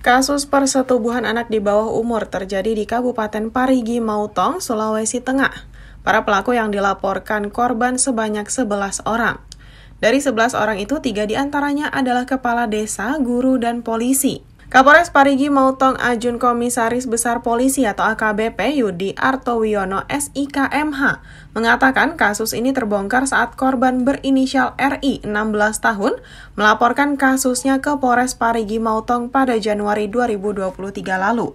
Kasus persetubuhan anak di bawah umur terjadi di Kabupaten Parigi, Mautong, Sulawesi Tengah. Para pelaku yang dilaporkan korban sebanyak 11 orang. Dari 11 orang itu, tiga diantaranya adalah kepala desa, guru, dan polisi. Kapolres Parigi Mautong Ajun Komisaris Besar Polisi atau AKBP Yudi Artowiono SIKMH mengatakan kasus ini terbongkar saat korban berinisial RI 16 tahun melaporkan kasusnya ke Polres Parigi Mautong pada Januari 2023 lalu.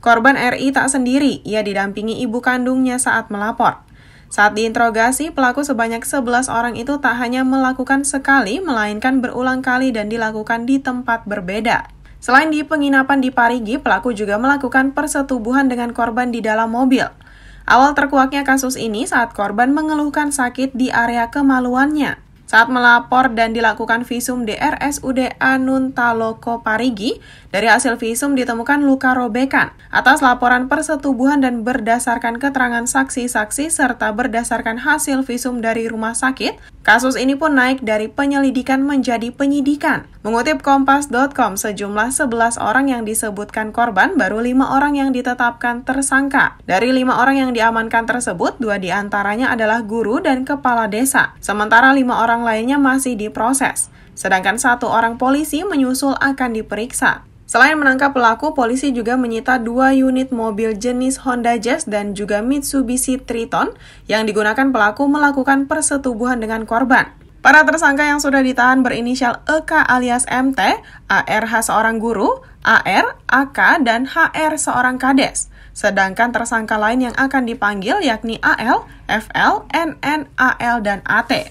Korban RI tak sendiri, ia didampingi ibu kandungnya saat melapor. Saat diinterogasi, pelaku sebanyak 11 orang itu tak hanya melakukan sekali, melainkan berulang kali dan dilakukan di tempat berbeda. Selain di penginapan di Parigi, pelaku juga melakukan persetubuhan dengan korban di dalam mobil. Awal terkuaknya kasus ini saat korban mengeluhkan sakit di area kemaluannya. Saat melapor dan dilakukan visum di RSUD Anuntaloko Parigi, dari hasil visum ditemukan luka robekan. Atas laporan persetubuhan dan berdasarkan keterangan saksi-saksi serta berdasarkan hasil visum dari rumah sakit, Kasus ini pun naik dari penyelidikan menjadi penyidikan. Mengutip Kompas.com, sejumlah 11 orang yang disebutkan korban, baru lima orang yang ditetapkan tersangka. Dari lima orang yang diamankan tersebut, dua diantaranya adalah guru dan kepala desa, sementara lima orang lainnya masih diproses. Sedangkan satu orang polisi menyusul akan diperiksa. Selain menangkap pelaku, polisi juga menyita dua unit mobil jenis Honda Jazz dan juga Mitsubishi Triton yang digunakan pelaku melakukan persetubuhan dengan korban. Para tersangka yang sudah ditahan berinisial EK alias MT, ARH seorang guru, AR, AK, dan HR seorang kades. Sedangkan tersangka lain yang akan dipanggil yakni AL, FL, NN, AL, dan AT.